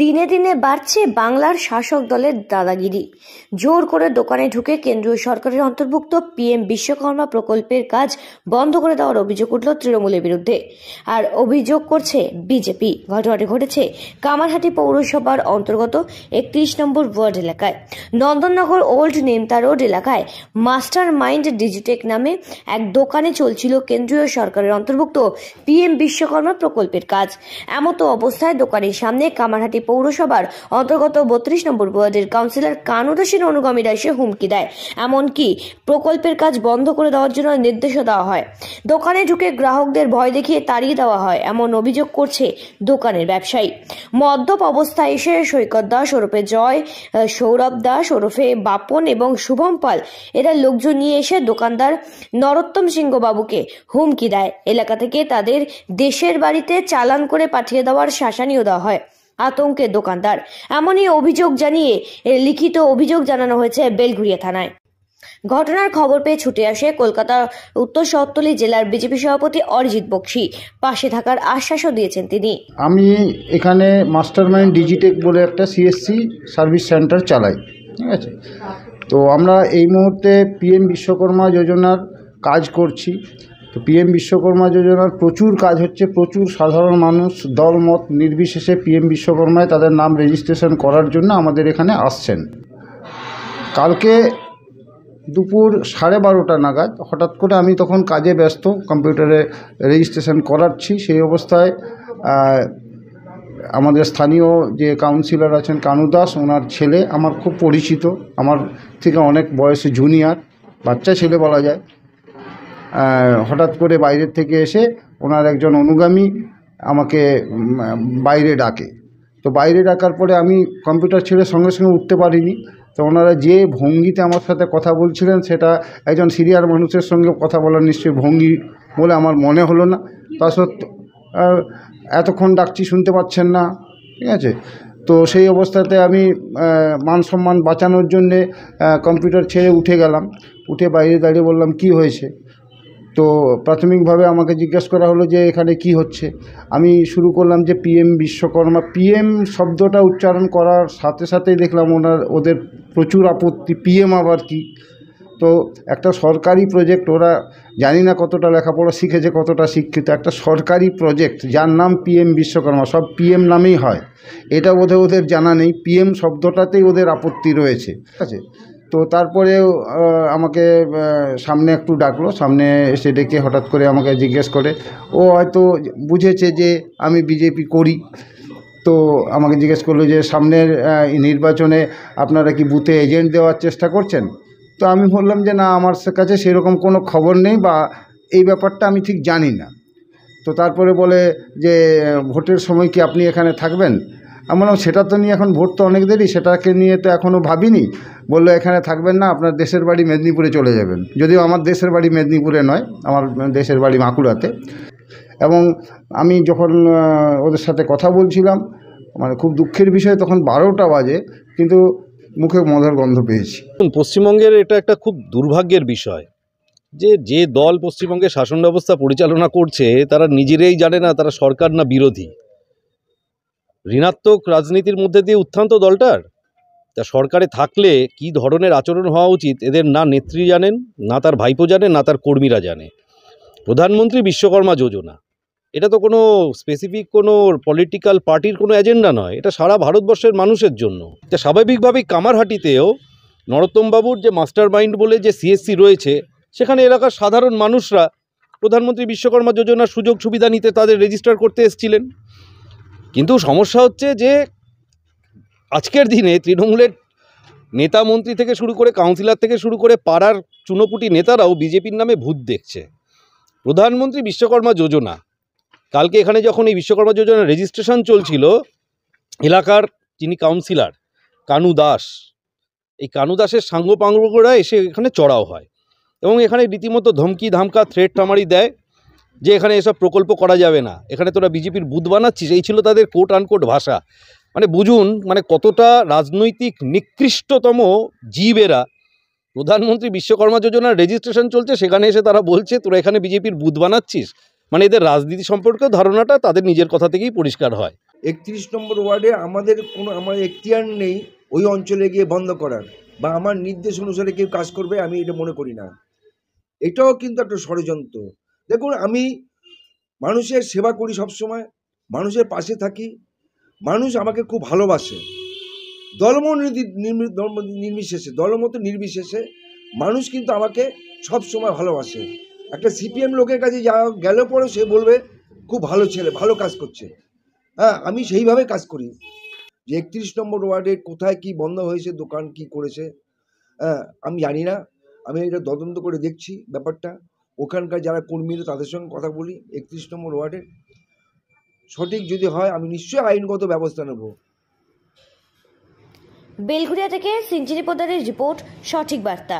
দিনে দিনে বাড়ছে বাংলার শাসক দলের দাদাগিরি জোর করে দোকানে ঢুকে কেন্দ্রীয় সরকারের অন্তর্ভুক্ত পিএম বিশ্বকর্মা প্রকল্পের কাজ বন্ধ করে দেওয়ার অভিযোগ উঠল তৃণমূলের বিরুদ্ধে আর অভিযোগ করছে বিজেপি ঘটনাটি ঘটেছে কামারহাটি পৌরসভার অন্তর্গত একত্রিশ নম্বর ওয়ার্ড এলাকায় নন্দননগর ওল্ড নেমতা রোড এলাকায় মাস্টার মাইন্ড ডিজিটেক নামে এক দোকানে চলছিল কেন্দ্রীয় সরকারের অন্তর্ভুক্ত পিএম বিশ্বকর্মা প্রকল্পের কাজ এমতো অবস্থায় দোকানের সামনে কামারহাটি রাঙামাটি পৌরসভার অন্তর্গত বত্রিশ নম্বর ওয়ার্ডের কাউন্সিলর কানুদাসীর অনুগামীরা এসে হুমকি দেয় এমনকি প্রকল্পের কাজ বন্ধ করে দেওয়ার জন্য নির্দেশও দেওয়া হয় দোকানে ঢুকে গ্রাহকদের ভয় দেখিয়ে তাড়িয়ে দেওয়া হয় এমন অভিযোগ করছে দোকানের ব্যবসায়ী মদ্যপ অবস্থায় এসে সৈকত দাস ওরফে জয় সৌরভ দাস ওরফে বাপন এবং শুভম পাল এরা লোকজন নিয়ে এসে দোকানদার নরোত্তম সিংহ বাবুকে হুমকি দেয় এলাকা থেকে তাদের দেশের বাড়িতে চালান করে পাঠিয়ে দেওয়ার শাসানিও দেওয়া হয় আতঙ্কে দোকানদার এমনই অভিযোগ জানিয়ে লিখিত অভিযোগ জানানো হয়েছে বেলঘুরিয়া থানায় ঘটনার খবর পেয়ে ছুটে আসে কলকাতা উত্তর সত্তলি জেলার বিজেপি সভাপতি অরিজিৎ বক্সি পাশে থাকার আশ্বাসও দিয়েছেন তিনি আমি এখানে মাস্টারমাইন্ড ডিজিটেক বলে একটা সিএসসি সার্ভিস সেন্টার চালাই ঠিক আছে তো আমরা এই মুহূর্তে পিএম বিশ্বকর্মা যোজনার কাজ করছি তো পিএম বিশ্বকর্মা যোজনার প্রচুর কাজ হচ্ছে প্রচুর সাধারণ মানুষ দলমত নির্বিশেষে পিএম বিশ্বকর্মায় তাদের নাম রেজিস্ট্রেশন করার জন্য আমাদের এখানে আসছেন কালকে দুপুর সাড়ে বারোটা নাগাদ হঠাৎ করে আমি তখন কাজে ব্যস্ত কম্পিউটারে রেজিস্ট্রেশন করাচ্ছি সেই অবস্থায় আমাদের স্থানীয় যে কাউন্সিলর আছেন কানু দাস ওনার ছেলে আমার খুব পরিচিত আমার থেকে অনেক বয়সে জুনিয়র বাচ্চা ছেলে বলা যায় হঠাৎ করে বাইরের থেকে এসে ওনার একজন অনুগামী আমাকে বাইরে ডাকে তো বাইরে ডাকার পরে আমি কম্পিউটার ছেড়ে সঙ্গে সঙ্গে উঠতে পারিনি তো ওনারা যে ভঙ্গিতে আমার সাথে কথা বলছিলেন সেটা একজন সিরিয়ার মানুষের সঙ্গে কথা বলার নিশ্চয়ই ভঙ্গি বলে আমার মনে হলো না তা সত্ত্বে এতক্ষণ ডাকছি শুনতে পাচ্ছেন না ঠিক আছে তো সেই অবস্থাতে আমি মান সম্মান বাঁচানোর জন্যে কম্পিউটার ছেড়ে উঠে গেলাম উঠে বাইরে দাঁড়িয়ে বললাম কি হয়েছে তো প্রাথমিকভাবে আমাকে জিজ্ঞেস করা হলো যে এখানে কি হচ্ছে আমি শুরু করলাম যে পিএম বিশ্বকর্মা পিএম শব্দটা উচ্চারণ করার সাথে সাথেই দেখলাম ওনার ওদের প্রচুর আপত্তি পিএম আবার কি তো একটা সরকারি প্রজেক্ট ওরা জানি না কতটা লেখাপড়া শিখেছে কতটা শিক্ষিত একটা সরকারি প্রজেক্ট যার নাম পিএম বিশ্বকর্মা সব পিএম নামেই হয় এটা বোধহয় ওদের জানা নেই পিএম শব্দটাতেই ওদের আপত্তি রয়েছে ঠিক আছে তো তারপরে আমাকে সামনে একটু ডাকলো সামনে এসে ডেকে হঠাৎ করে আমাকে জিজ্ঞেস করে ও হয়তো বুঝেছে যে আমি বিজেপি করি তো আমাকে জিজ্ঞেস করলো যে সামনের নির্বাচনে আপনারা কি বুথে এজেন্ট দেওয়ার চেষ্টা করছেন তো আমি বললাম যে না আমার কাছে সেরকম কোনো খবর নেই বা এই ব্যাপারটা আমি ঠিক জানি না তো তারপরে বলে যে ভোটের সময় কি আপনি এখানে থাকবেন আমি বললাম সেটা তো নিয়ে এখন ভোট তো অনেক দেরি সেটাকে নিয়ে তো এখনও ভাবিনি বলল এখানে থাকবেন না আপনার দেশের বাড়ি মেদিনীপুরে চলে যাবেন যদিও আমার দেশের বাড়ি মেদিনীপুরে নয় আমার দেশের বাড়ি বাঁকুড়াতে এবং আমি যখন ওদের সাথে কথা বলছিলাম মানে খুব দুঃখের বিষয় তখন বারোটা বাজে কিন্তু মুখে মজার গন্ধ পেয়েছি পশ্চিমবঙ্গের এটা একটা খুব দুর্ভাগ্যের বিষয় যে যে দল পশ্চিমবঙ্গে শাসন ব্যবস্থা পরিচালনা করছে তারা নিজেরাই জানে না তারা সরকার না বিরোধী ঋণাত্মক রাজনীতির মধ্যে দিয়ে উত্থান তো দলটার তা সরকারে থাকলে কি ধরনের আচরণ হওয়া উচিত এদের না নেত্রী জানেন না তার ভাইপো জানে না তার কর্মীরা জানে প্রধানমন্ত্রী বিশ্বকর্মা যোজনা এটা তো কোনো স্পেসিফিক কোনো পলিটিক্যাল পার্টির কোনো এজেন্ডা নয় এটা সারা ভারতবর্ষের মানুষের জন্য তা স্বাভাবিকভাবেই কামারহাটিতেও নরোত্তমবাবুর যে মাস্টার মাইন্ড বলে যে সিএসসি রয়েছে সেখানে এলাকার সাধারণ মানুষরা প্রধানমন্ত্রী বিশ্বকর্মা যোজনার সুযোগ সুবিধা নিতে তাদের রেজিস্টার করতে এসেছিলেন কিন্তু সমস্যা হচ্ছে যে আজকের দিনে তৃণমূলের নেতা মন্ত্রী থেকে শুরু করে কাউন্সিলর থেকে শুরু করে পাড়ার চুনোপুটি নেতারাও বিজেপির নামে ভূত দেখছে প্রধানমন্ত্রী বিশ্বকর্মা যোজনা কালকে এখানে যখন এই বিশ্বকর্মা যোজনার রেজিস্ট্রেশন চলছিল এলাকার যিনি কাউন্সিলর কানু দাস এই কানু দাসের সাঙ্গ পাঙ্গরা এসে এখানে চড়াও হয় এবং এখানে রীতিমতো ধমকি ধামকা থ্রেট টামারি দেয় যে এখানে এসব প্রকল্প করা যাবে না এখানে তোরা বিজেপির বুথ বানাচ্ছিস এই ছিল তাদের কোট আনকোট ভাষা মানে বুঝুন মানে কতটা রাজনৈতিক নিকৃষ্টতম জীবেরা প্রধানমন্ত্রী বিশ্বকর্মা যোজনার রেজিস্ট্রেশন চলছে সেখানে এসে তারা বলছে তোরা এখানে বিজেপির বুথ বানাচ্ছিস মানে এদের রাজনীতি সম্পর্কে ধারণাটা তাদের নিজের কথা থেকেই পরিষ্কার হয় একত্রিশ নম্বর ওয়ার্ডে আমাদের কোনো আমার এখতিয়ার নেই ওই অঞ্চলে গিয়ে বন্ধ করার বা আমার নির্দেশ অনুসারে কেউ কাজ করবে আমি এটা মনে করি না এটাও কিন্তু একটা ষড়যন্ত্র দেখুন আমি মানুষের সেবা করি সবসময় মানুষের পাশে থাকি মানুষ আমাকে খুব ভালোবাসে দলম নির্বিশেষে দলমত নির্বিশেষে মানুষ কিন্তু আমাকে সবসময় ভালোবাসে একটা সিপিএম লোকের কাছে যা গেল পরে সে বলবে খুব ভালো ছেলে ভালো কাজ করছে হ্যাঁ আমি সেইভাবে কাজ করি যে একত্রিশ নম্বর ওয়ার্ডে কোথায় কি বন্ধ হয়েছে দোকান কি করেছে হ্যাঁ আমি জানি না আমি এটা তদন্ত করে দেখছি ব্যাপারটা ওখানকার যারা কর্মীরা তাদের সঙ্গে কথা বলি একত্রিশ নম্বর ওয়ার্ডের সঠিক যদি হয় আমি নিশ্চয়ই আইনগত ব্যবস্থা নেব বেলঘুরিয়া থেকে সিঞ্জিরি পোদারের রিপোর্ট সঠিক বার্তা